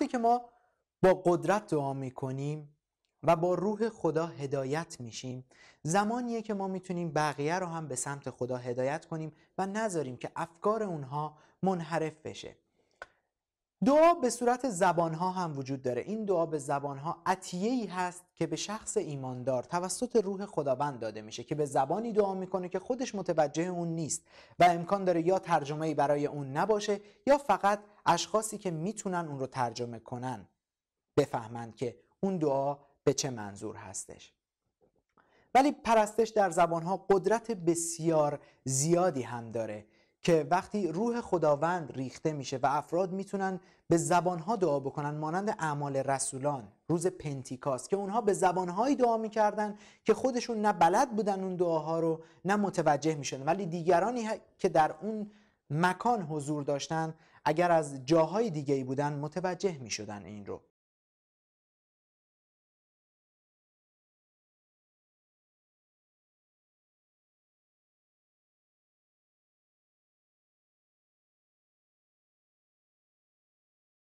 وقتی که ما با قدرت دعا میکنیم و با روح خدا هدایت میشیم زمانیه که ما میتونیم بقیه رو هم به سمت خدا هدایت کنیم و نذاریم که افکار اونها منحرف بشه دعا به صورت زبان ها هم وجود داره این دعا به زبان ها ای هست که به شخص ایماندار توسط روح خداوند داده میشه که به زبانی دعا میکنه که خودش متوجه اون نیست و امکان داره یا ترجمه برای اون نباشه یا فقط اشخاصی که میتونن اون رو ترجمه کنن بفهمند که اون دعا به چه منظور هستش ولی پرستش در زبان ها قدرت بسیار زیادی هم داره که وقتی روح خداوند ریخته میشه و افراد میتونن به زبانها دعا بکنن مانند اعمال رسولان روز پنتیکاست که اونها به زبانهایی دعا میکردن که خودشون نه بلد بودن اون دعاها رو نه متوجه میشدن ولی دیگرانی که در اون مکان حضور داشتن اگر از جاهای دیگه ای بودن متوجه میشدن این رو